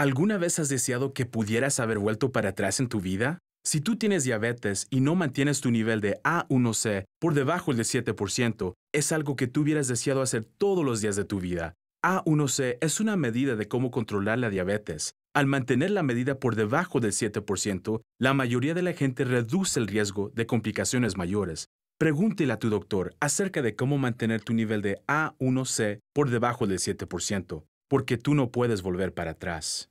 ¿Alguna vez has deseado que pudieras haber vuelto para atrás en tu vida? Si tú tienes diabetes y no mantienes tu nivel de A1C por debajo del 7%, es algo que tú hubieras deseado hacer todos los días de tu vida. A1C es una medida de cómo controlar la diabetes. Al mantener la medida por debajo del 7%, la mayoría de la gente reduce el riesgo de complicaciones mayores. Pregúntele a tu doctor acerca de cómo mantener tu nivel de A1C por debajo del 7% porque tú no puedes volver para atrás.